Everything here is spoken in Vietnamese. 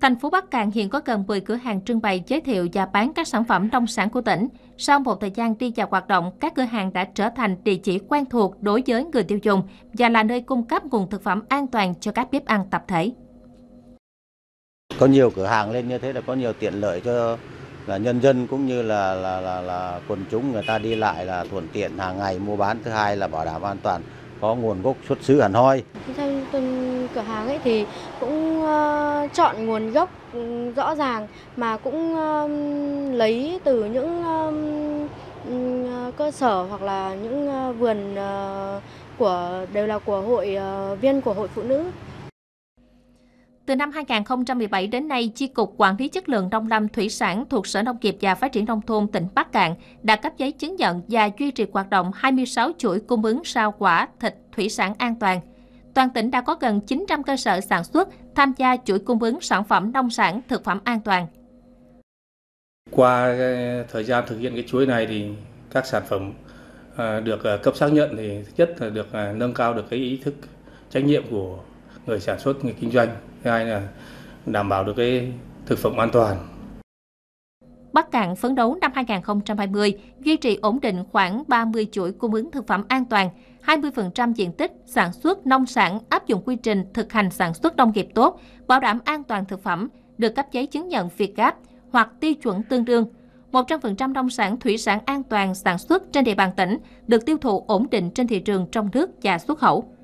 Thành phố Bắc Cạn hiện có gần 10 cửa hàng trưng bày giới thiệu và bán các sản phẩm nông sản của tỉnh. Sau một thời gian đi vào hoạt động, các cửa hàng đã trở thành địa chỉ quen thuộc đối với người tiêu dùng và là nơi cung cấp nguồn thực phẩm an toàn cho các bếp ăn tập thể. Có nhiều cửa hàng lên như thế là có nhiều tiện lợi cho là nhân dân cũng như là là là, là quần chúng người ta đi lại là thuận tiện hàng ngày mua bán thứ hai là bảo đảm an toàn có nguồn gốc xuất xứ hẳn hoi. Theo cửa hàng ấy thì cũng ờ, chọn nguồn gốc ừ, rõ ràng mà cũng lấy từ những ừ, cơ sở hoặc là những ờ, vườn ờ, của đều là của hội viên của hội phụ nữ. Từ năm 2017 đến nay, Chi cục Quản lý Chất lượng Nông lâm Thủy sản thuộc Sở Nông nghiệp và Phát triển Nông thôn tỉnh Bắc Cạn đã cấp giấy chứng nhận và duy trì hoạt động 26 chuỗi cung ứng sao quả, thịt, thủy sản an toàn toàn tỉnh đã có gần 900 cơ sở sản xuất tham gia chuỗi cung ứng sản phẩm nông sản thực phẩm an toàn. Qua ờ, thời gian thực hiện cái chuỗi này thì các sản phẩm ờ, được ờ, cấp xác nhận thì thứ nhất là được nâng cao được cái ý thức trách nhiệm của người sản xuất người kinh doanh thứ hai là đảm bảo được cái thực phẩm an toàn Bắc Cạn phấn đấu năm 2020 duy trì ổn định khoảng 30 chuỗi cung ứng thực phẩm an toàn, 20% diện tích sản xuất nông sản áp dụng quy trình thực hành sản xuất nông nghiệp tốt, bảo đảm an toàn thực phẩm, được cấp giấy chứng nhận Việt Gáp hoặc tiêu chuẩn tương đương. 100% nông sản thủy sản an toàn sản xuất trên địa bàn tỉnh được tiêu thụ ổn định trên thị trường trong nước và xuất khẩu.